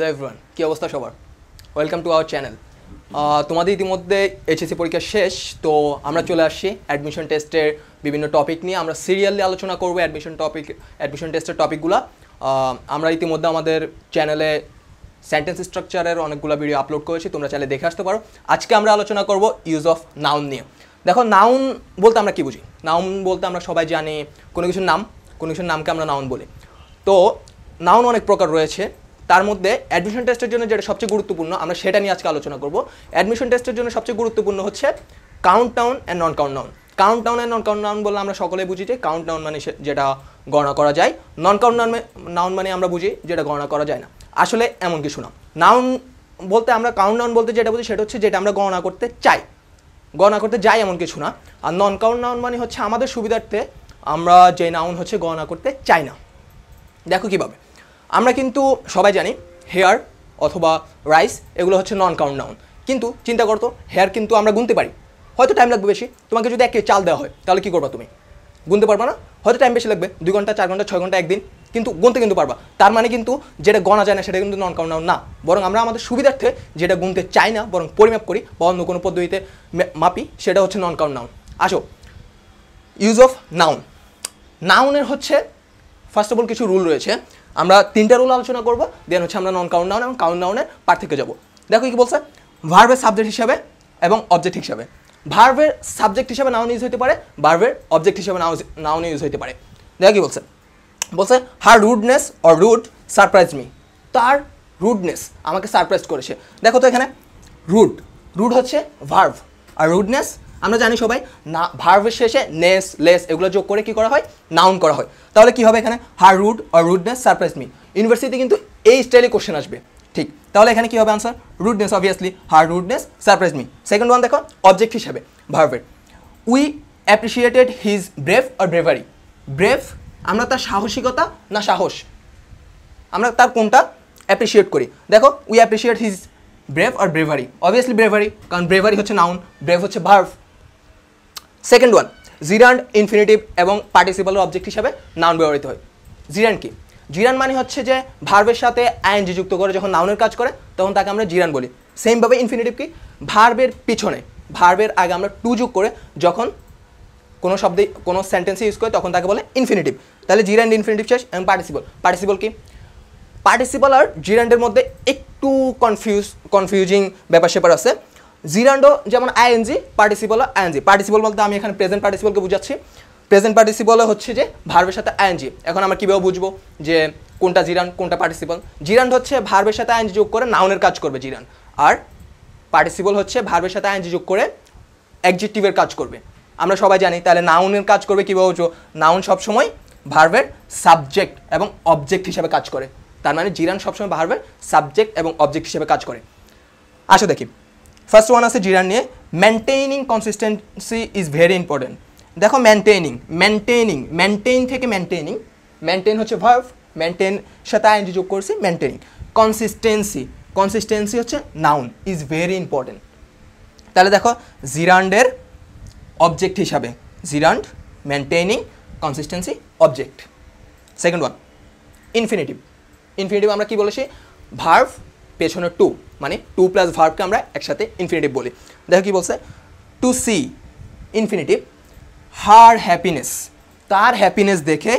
hello everyone কী অবস্থা সবার welcome to our channel তোমাদের ইতিমধ্যে এইচএসসি পরীক্ষা শেষ তো আমরা চলে আসছি অ্যাডমিশন টেস্টের বিভিন্ন টপিক নিয়ে আমরা সিরিয়ালি আলোচনা করবো অ্যাডমিশন টপিক অ্যাডমিশন টেস্টের টপিকগুলো আমরা ইতিমধ্যে আমাদের চ্যানেলে সেন্টেন্স স্ট্রাকচারের অনেকগুলো ভিডিও আপলোড করেছি তোমরা চ্যানেলে দেখে আসতে পারো আজকে আমরা আলোচনা করব ইউজ অফ নাউন নিয়ে দেখো নাউন বলতে আমরা কী বুঝি নাউন বলতে আমরা সবাই জানি কোনো কিছুর নাম কোনো কিছুর নামকে আমরা নাউন বলি তো নাউন অনেক প্রকার রয়েছে তার মধ্যে অ্যাডমিশন টেস্টের জন্য যেটা সবচেয়ে গুরুত্বপূর্ণ আমরা সেটা নিয়ে আজকে আলোচনা করব অ্যাডমিশন টেস্টের জন্য সবচেয়ে গুরুত্বপূর্ণ হচ্ছে count down and non count down count down and non count noun বললে আমরা সকলে বুঝি যে কাউন্ট ডাউন মানে যেটা গণনা করা যায় নন কাউন্ট নাউন নাউন মানে আমরা বুঝি যেটা গণনা করা যায় না আসলে এমন কিছু না নাউন বলতে আমরা কাউন্ট ডাউন বলতে যেটা বুঝি সেটা হচ্ছে যেটা আমরা গণনা করতে চাই গণনা করতে যাই এমন কিছু না আর নন কাউন্ট নাউন মানে হচ্ছে আমাদের সুবিধার্থে আমরা যে নাউন হচ্ছে গণনা করতে চাই না দেখো কীভাবে আমরা কিন্তু সবাই জানি হেয়ার অথবা রাইস এগুলো হচ্ছে নন কাউন্ট নাউন কিন্তু চিন্তা করতো হেয়ার কিন্তু আমরা গুনতে পারি হয়তো টাইম লাগবে বেশি তোমাকে যদি একে চাল দেওয়া হয় তাহলে কী করবা তুমি গুনতে পারবা না হয়তো টাইম বেশি লাগবে দুই ঘন্টা চার ঘন্টা ছয় ঘন্টা একদিন কিন্তু গুনতে কিন্তু পারবা তার মানে কিন্তু যেটা গণা যায় না সেটা কিন্তু নন কাউন্ট নাউন না বরং আমরা আমাদের সুবিধার্থে যেটা গুনতে চাই না বরং পরিমাপ করি বা অন্য কোনো পদ্ধতিতে মাপি সেটা হচ্ছে নন কাউন্ট নাউন আসো ইউজ অফ নাউন নাউনের হচ্ছে ফার্স্ট অফ অল কিছু রুল রয়েছে আমরা তিনটা রুল আলোচনা করবো দেন হচ্ছে আমরা নন কাউন্ট ডাউন এবং কাউন্ট ডাউনের পার্থক্য যাবো দেখো কি বলছে ভার্ভের সাবজেক্ট হিসাবে এবং অবজেক্ট হিসাবে ভার্ভের সাবজেক্ট হিসাবে নাউন ইউজ হতে পারে ভার্ভের অবজেক্ট হিসাবে নাউন ইউজ হতে পারে দেখো কি বলছে বলছে her rudeness or rude surprise me তার রুডনেস আমাকে সারপ্রাইজ করেছে দেখো তো এখানে রুড রুড হচ্ছে ভার্ভ আর রুডনেস আমরা জানি সবাই না ভার্ভের শেষে নেস লেস এগুলো যোগ করে কি করা হয় নাউন করা হয় তাহলে কি হবে এখানে her rude or rudeness surprise me ইউনিভার্সিটিতে কিন্তু এই স্টাইলে কোশ্চেন আসবে ঠিক তাহলে এখানে কি হবে answer rudeness obviously her rudeness surprise me second one দেখো অবজেক্ট হিসাবে ভার্ভের we appreciated his brave or bravery brave আমরা তার সাহসিকতা না সাহস আমরা তার কোনটা অ্যাপ্রিসিয়েট করি দেখো উই অ্যাপ্রিসিয়েট হিজ ব্রেভ আর ব্রেভারি অবভিয়াসলি ব্রেভারি কারণ ব্রেভারি হচ্ছে নাউন ব্রেভ হচ্ছে verb second one gerund infinitive এবং পার্টিসিপাল অবজেক্ট হিসাবে নাউন ব্যবহৃত হয় জিরান কি জিরান মানে হচ্ছে যে ভার্বের সাথে জি যুক্ত করে যখন নাউনের কাজ করে তখন তাকে আমরা জিরান বলি সেমভাবে ইনফিনিটিভ কি ভার্বের পিছনে ভার্বের আগে আমরা টু যুগ করে যখন কোনো শব্দে কোনো সেন্টেন্সে ইউজ করে তখন তাকে বলে ইনফিনিটিভ তাহলে জিরান্ড ইনফিনিটিভ শেষ এবং পার্টিসিপল পার্টিসিপল কি পার্টিসিপাল আর জিরান্ডের মধ্যে একটু কনফিউজ কনফিউজিং ব্যাপার স্যাপার আছে জিরান্ডো যেমন আইএনজি পার্টিসিপল আইএনজি পার্টিসিপল বলতে আমি এখানে প্রেজেন্ট পার্টিসিপলকে বুঝাচ্ছি প্রেজেন্ট পার্টিসিপল হচ্ছে যে ভার্বের সাথে আইএনজি এখন আমরা কীভাবে বুঝবো যে কোনটা জিরান কোনটা পার্টিসিপল জিরান হচ্ছে ভার্বের সাথে আইএনজি যোগ করে নাউনের কাজ করবে জিরান আর পার্টিসিপল হচ্ছে ভার্বের সাথে আইএনজি যোগ করে অ্যাকজেক্টিভের কাজ করবে আমরা সবাই জানি তাহলে নাউনের কাজ করবে কীভাবে বুঝবো নাউন সবসময় ভার্বের সাবজেক্ট এবং অবজেক্ট হিসাবে কাজ করে তার মানে জিরান সবসময় ভার্বের সাবজেক্ট এবং অবজেক্ট হিসেবে কাজ করে আসো দেখি ফার্স্ট ওয়ান আছে জিরার নিয়ে maintaining consistency is very important দেখো মেনটেইনিং মেনটেইনিং মেনটেইন থেকে মেনটেইনিং মেনটেইন হচ্ছে ভার্ভ মেনটেন সাথে আইনটি যোগ করছি মেনটেইনিং কনসিস্টেন্সি কনসিস্টেন্সি হচ্ছে নাউন ইজ ভেরি ইম্পর্টেন্ট তাহলে দেখো জিরান্ডের অবজেক্ট হিসাবে gerund maintaining consistency object second one infinitive infinitive আমরা কি বলেছি ভার্ভ পেছনে টু মানে টু প্লাস ভার্বকে আমরা একসাথে ইনফিনিটিভ বলি দেখো কি বলছে to see infinitive her happiness তার হ্যাপিনেস দেখে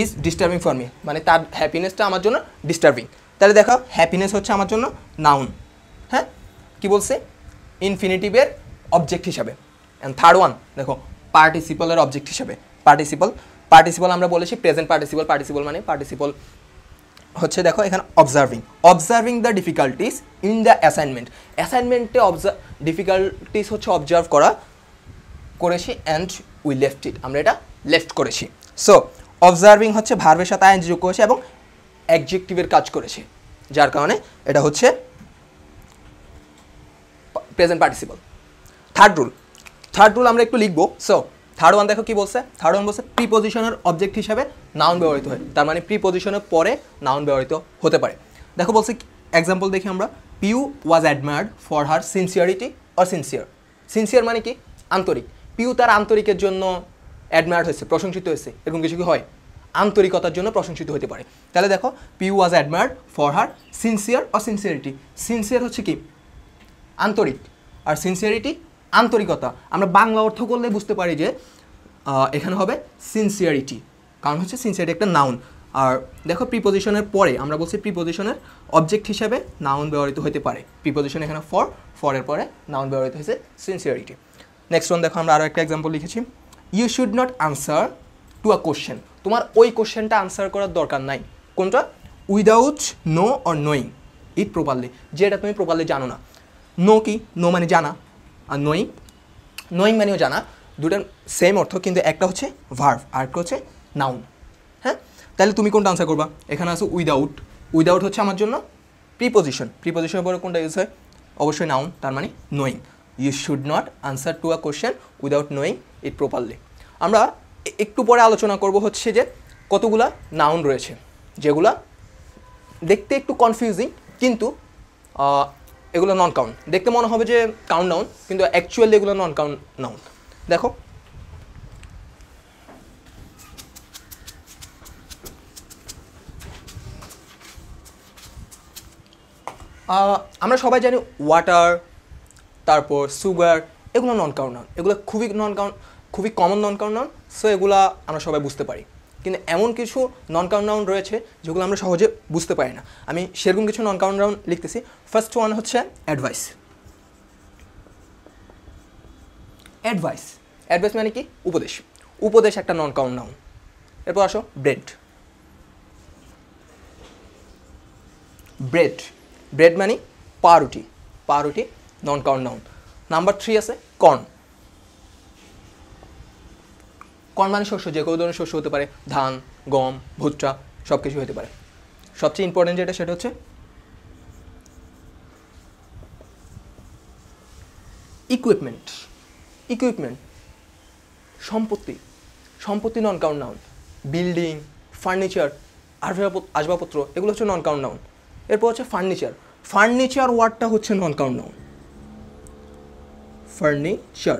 ইজ ডিস্টার্বিং ফর মি মানে তার হ্যাপিনেসটা আমার জন্য ডিস্টার্বিং তাহলে দেখো হ্যাপিনেস হচ্ছে আমার জন্য নাউন হ্যাঁ কি বলছে ইনফিনিটিভের অবজেক্ট হিসাবে অ্যান্ড থার্ড ওয়ান দেখো পার্টিসিপলের অবজেক্ট হিসাবে পার্টিসিপল পার্টিসিপল আমরা বলেছি প্রেজেন্ট পার্টিসিপল পার্টিসিপল মানে পার্টিসিপল হচ্ছে দেখো এখানে observing observing the difficulties in the assignment অ্যাসাইনমেন্টে অবজার ডিফিকাল্টিস হচ্ছে অবজার্ভ করা করেছি অ্যান্ড উই লেফট ইট আমরা এটা লেফট করেছি সো অবজার্ভিং হচ্ছে ভার্বের সাথে আইন যোগ করেছে এবং অ্যাডজেক্টিভের কাজ করেছে যার কারণে এটা হচ্ছে present participle third rule third rule আমরা একটু লিখবো সো থার্ড ওয়ান দেখো কি বলছে থার্ড ওয়ান বলছে প্রিপোজিশনের অবজেক্ট হিসাবে নাউন ব্যবহৃত হয় তার মানে প্রিপোজিশনের পরে নাউন ব্যবহৃত হতে পারে দেখো বলছি এক্সাম্পল দেখি আমরা Piu was admired for her sincerity or sincere sincere মানে কি আন্তরিক পিউ তার আন্তরিকের জন্য অ্যাডমায়ার্ড হয়েছে প্রশংসিত হয়েছে এরকম কিছু কি হয় আন্তরিকতার জন্য প্রশংসিত হতে পারে তাহলে দেখো Piu was admired for her sincere or sincerity sincere হচ্ছে কি আন্তরিক আর সিনসিয়ারিটি আন্তরিকতা আমরা বাংলা অর্থ করলে বুঝতে পারি যে এখানে হবে সিনসিয়ারিটি কারণ হচ্ছে সিন্স এটা একটা নাউন আর দেখো প্রিপোজিশনের পরে আমরা বলছি প্রিপোজিশনের অবজেক্ট হিসাবে নাউন ব্যবহৃত হতে পারে প্রিপোজিশন এখানে ফর ফরের পরে নাউন ব্যবহৃত হয়েছে সিনসিয়ারিটি নেক্সট ওয়ান দেখো আমরা আরও একটা এক্সাম্পল লিখেছি you should not answer to a question তোমার ওই কোশ্চেনটা আনসার করার দরকার নাই কোনটা without no or knowing it properly যেটা তুমি প্রপারলি জানো না নো কি নো মানে জানা আর নোয়িং নোয়িং মানেও জানা দুটার সেম অর্থ কিন্তু একটা হচ্ছে ভার্ভ আর একটা হচ্ছে নাউন হ্যাঁ তাহলে তুমি কোনটা আনসার করবা এখানে আছে উইদাউট উইদাউট হচ্ছে আমার জন্য প্রিপোজিশন প্রিপোজিশনের পরে কোনটা ইউজ হয় অবশ্যই নাউন তার মানে knowing you should not answer to a question without knowing it properly আমরা একটু পরে আলোচনা করব হচ্ছে যে কতগুলা নাউন রয়েছে যেগুলা দেখতে একটু কনফিউজিং কিন্তু এগুলো নন কাউন্ট দেখতে মনে হবে যে কাউন্ট নাউন কিন্তু অ্যাকচুয়ালি এগুলো নন কাউন্ট নাউন দেখো আমরা সবাই জানি ওয়াটার তারপর সুগার এগুলো নন কাউন্ট এগুলো খুবই নন কাউন্ট খুবই কমন নন কাউন্ট সো এগুলো আমরা সবাই বুঝতে পারি কিন্তু এমন কিছু নন কাউন্ট রাউন্ড রয়েছে যেগুলো আমরা সহজে বুঝতে পারি না আমি সেরকম কিছু নন কাউন্ট রাউন্ড লিখতেছি ফার্স্ট ওয়ান হচ্ছে অ্যাডভাইস অ্যাডভাইস অ্যাডভাইস মানে কি উপদেশ উপদেশ একটা নন কাউন্ট নাউন এরপর আসো ব্রেড ব্রেড ব্রেড মানে পাউরুটি পাউরুটি non count noun number three আছে কর্ন কর্ন মানে শস্য যে কোনো ধরনের শস্য হতে পারে ধান গম ভুট্টা সব কিছু হতে পারে সবচেয়ে ইম্পর্টেন্ট যেটা সেটা হচ্ছে ইকুইপমেন্ট ইকুইপমেন্ট সম্পত্তি সম্পত্তি non count noun building furniture আসবাবপত্র এগুলো হচ্ছে নন কাউন্ট নাউন এরপর হচ্ছে ফার্নিচার ফার্নিচার ওয়ার্ডটা হচ্ছে non count noun furniture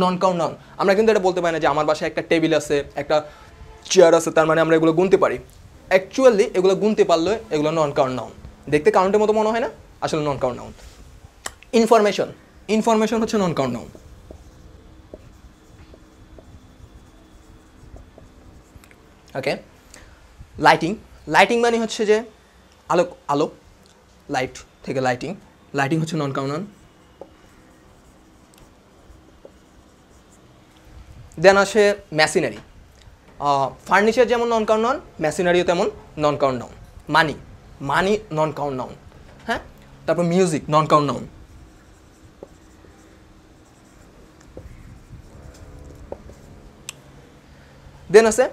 non count noun আমরা কিন্তু এটা বলতে পারি না যে আমার বাসায় একটা টেবিল আছে একটা চেয়ার আছে তার মানে আমরা এগুলো গুনতে পারি অ্যাকচুয়ালি এগুলো গুনতে পারলে এগুলো নন কাউন্ট নাউন দেখতে কাউন্টের মতো মনে হয় না আসলে non count noun information information হচ্ছে non count noun okay lighting lighting মানে হচ্ছে যে আলো আলো লাইট থেকে লাইটিং লাইটিং হচ্ছে নন কাউনান দেন আসে মেশিনারি ফার্নিচার যেমন নন কাউন্ট মেশিনারিও তেমন non count noun money money non count noun হ্যাঁ তারপর music non count noun then আছে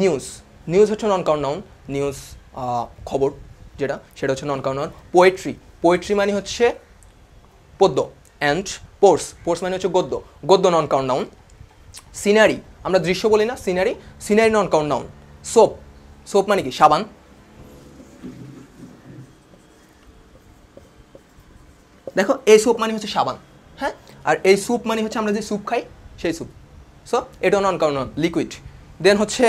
নিউজ নিউজ হচ্ছে নন কাউন্ট নাউন নিউজ খবর যেটা সেটা হচ্ছে নন কাউন্টার পোয়েট্রি পোয়েট্রি মানে হচ্ছে পদ্য অ্যান্ড পোর্স পোর্স মানে হচ্ছে গদ্য গদ্য নন কাউন্ট সিনারি আমরা দৃশ্য বলি না scenery scenery non count noun soap soap মানে কি সাবান দেখো এই সুপ মানে হচ্ছে সাবান হ্যাঁ আর এই স্যুপ মানে হচ্ছে আমরা যে স্যুপ খাই সেই স্যুপ সো এটা নন কারণ লিকুইড দেন হচ্ছে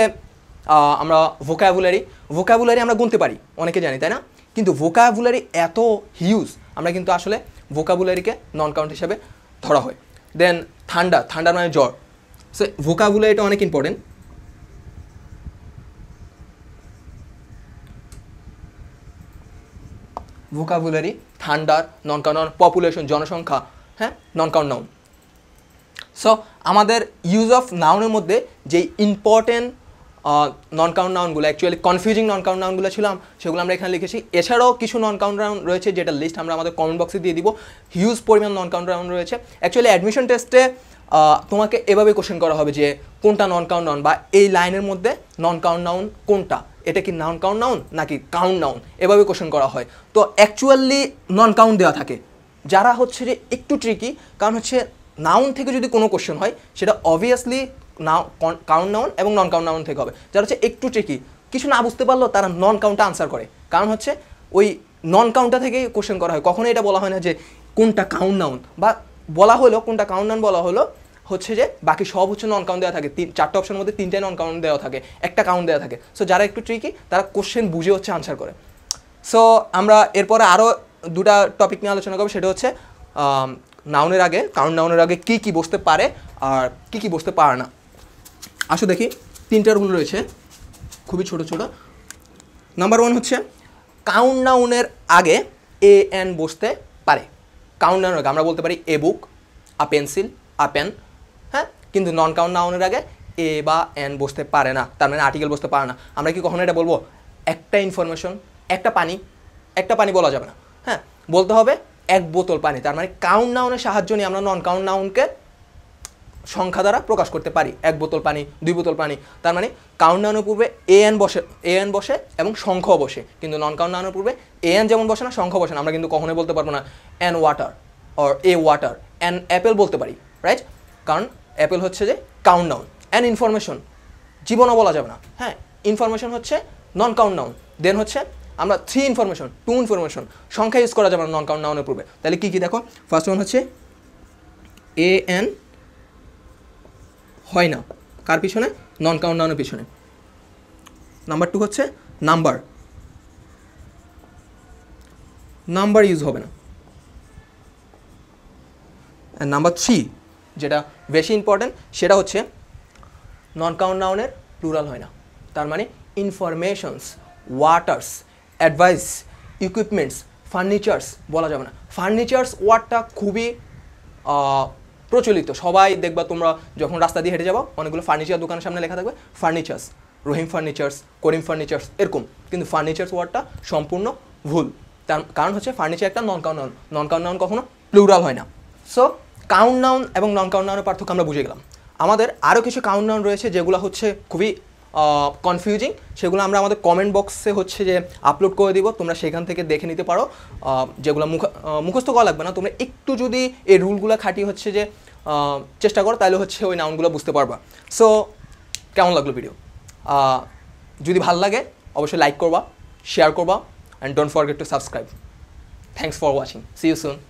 আমরা ভোকাবুলারি ভোকাবুলারি আমরা গুনতে পারি অনেকে জানি তাই না কিন্তু ভোকাবুলারি এত হিউজ আমরা কিন্তু আসলে ভোকাবুলারিকে নন কাউন্ট হিসাবে ধরা হয় দেন ঠান্ডা ঠান্ডার মানে জ্বর সো ভোকাবুলারিটা অনেক ইম্পর্টেন্ট ভোকাবুলারি ঠান্ডার নন কাউন্ট পপুলেশন জনসংখ্যা হ্যাঁ নন কাউন্ট নাউন সো আমাদের ইউজ অফ নাউনের মধ্যে যেই ইম্পর্টেন্ট নন কাউন্ট নাউনগুলো অ্যাকচুয়ালি কনফিউজিং নন কাউন্ট নাউনগুলো ছিলাম সেগুলো আমরা এখানে লিখেছি এছাড়াও কিছু নন কাউন্ট রাউন্ড রয়েছে যেটা লিস্ট আমরা আমাদের কমেন্ট বক্সে দিয়ে দিব হিউজ পরিমাণ নন কাউন্ট রাউন্ড রয়েছে অ্যাকচুয়ালি অ্যাডমিশন টেস্টে তোমাকে এভাবে কোশ্চেন করা হবে যে কোনটা নন কাউন্ট নাউন বা এই লাইনের মধ্যে নন কাউন্ট নাউন কোনটা এটা কি নন কাউন্ট নাউন নাকি কাউন্ট নাউন এভাবে কোশ্চেন করা হয় তো অ্যাকচুয়ালি নন কাউন্ট দেওয়া থাকে যারা হচ্ছে যে একটু ট্রিকি কারণ হচ্ছে নাউন থেকে যদি কোনো কোশ্চেন হয় সেটা অবভিয়াসলি নাও কাউন্ট নাউন এবং নন কাউন্ট নাউন থেকে হবে যারা হচ্ছে একটু ট্রিকি কিছু না বুঝতে পারলেও তারা নন কাউন্টটা আনসার করে কারণ হচ্ছে ওই নন কাউন্টটা থেকেই কোশ্চেন করা হয় কখনো এটা বলা হয় না যে কোনটা কাউন্ট নাউন বা বলা হলো কোনটা কাউন্ট নাউন বলা হলো হচ্ছে যে বাকি সব হচ্ছে নন কাউন্ট দেওয়া থাকে তিন চারটা অপশনের মধ্যে তিনটাই নন কাউন্ট দেওয়া থাকে একটা কাউন্ট দেওয়া থাকে সো যারা একটু ট্রিকি তারা কোশ্চেন বুঝে হচ্ছে আনসার করে সো আমরা এরপরে আরও দুটা টপিক নিয়ে আলোচনা করবো সেটা হচ্ছে নাউনের আগে কাউন্ট নাউনের আগে কী কী বসতে পারে আর কী কী বসতে পারে না আসো দেখি তিনটা রুল রয়েছে খুবই ছোট ছোট নাম্বার ওয়ান হচ্ছে কাউন্ট ডাউনের আগে এ এন বসতে পারে কাউন্ট ডাউনের আগে আমরা বলতে পারি এ বুক আ পেন্সিল আ পেন হ্যাঁ কিন্তু নন কাউন্ট ডাউনের আগে এ বা এন বসতে পারে না তার মানে আর্টিকেল বসতে পারে না আমরা কি কখনো এটা বলবো একটা ইনফরমেশন একটা পানি একটা পানি বলা যাবে না হ্যাঁ বলতে হবে এক বোতল পানি তার মানে কাউন্ট নাউনের সাহায্য নিয়ে আমরা নন কাউন্ট নাউনকে সংখ্যা দ্বারা প্রকাশ করতে পারি এক বোতল পানি দুই বোতল পানি তার মানে কাউন্ট নানোর পূর্বে এ এন বসে এ এন বসে এবং সংখ্যা বসে কিন্তু নন কাউন্ট নানোর পূর্বে এ এন যেমন বসে না সংখ্যা বসে না আমরা কিন্তু কখনোই বলতে পারবো না an water or a water an apple বলতে পারি রাইট কারণ অ্যাপেল হচ্ছে যে কাউন্ট নাউন অ্যান ইনফরমেশন জীবনও বলা যাবে না হ্যাঁ ইনফরমেশন হচ্ছে নন কাউন্ট নাউন দেন হচ্ছে আমরা থ্রি ইনফরমেশন টু ইনফরমেশন সংখ্যা ইউজ করা যাবে না নন কাউন্ট নাউনের পূর্বে তাহলে কী কী দেখো ফার্স্ট ওয়ান হচ্ছে এ এন হয় না কার পিছনে নন কাউন্ট ডাউনের পিছনে নাম্বার টু হচ্ছে নাম্বার নাম্বার ইউজ হবে না অ্যান্ড নাম্বার থ্রি যেটা বেশি ইম্পর্ট্যান্ট সেটা হচ্ছে নন কাউন্ট ডাউনের প্লুরাল হয় না তার মানে informations waters advice equipments furnitures বলা যাবে না ফার্নিচার্স ওয়ার্ডটা খুবই প্রচলিত সবাই দেখবা তোমরা যখন রাস্তা দিয়ে হেঁটে যাবো অনেকগুলো ফার্নিচার দোকানের সামনে লেখা থাকবে furnitures Rahim furnitures Karim furnitures এরকম কিন্তু ফার্নিচার্স ওয়ার্ডটা সম্পূর্ণ ভুল তার কারণ হচ্ছে ফার্নিচার একটা non count non count noun কখনো প্লুরাল হয় না সো কাউন্ট নাউন এবং নন কাউন্ট নাউনের পার্থক্য আমরা বুঝে গেলাম আমাদের আরও কিছু কাউন্ট নাউন রয়েছে যেগুলো হচ্ছে খুবই কনফিউজিং সেগুলো আমরা আমাদের কমেন্ট বক্সে হচ্ছে যে আপলোড করে দিব তোমরা সেখান থেকে দেখে নিতে পারো যেগুলো মুখ মুখস্থ করা লাগবে না তোমরা একটু যদি এই রুলগুলো খাটি হচ্ছে যে চেষ্টা করো তাহলে হচ্ছে ওই নাউনগুলো বুঝতে পারবা সো কেমন লাগলো ভিডিও যদি ভাল লাগে অবশ্যই লাইক করবা শেয়ার করবা and don't forget to subscribe thanks for watching see you soon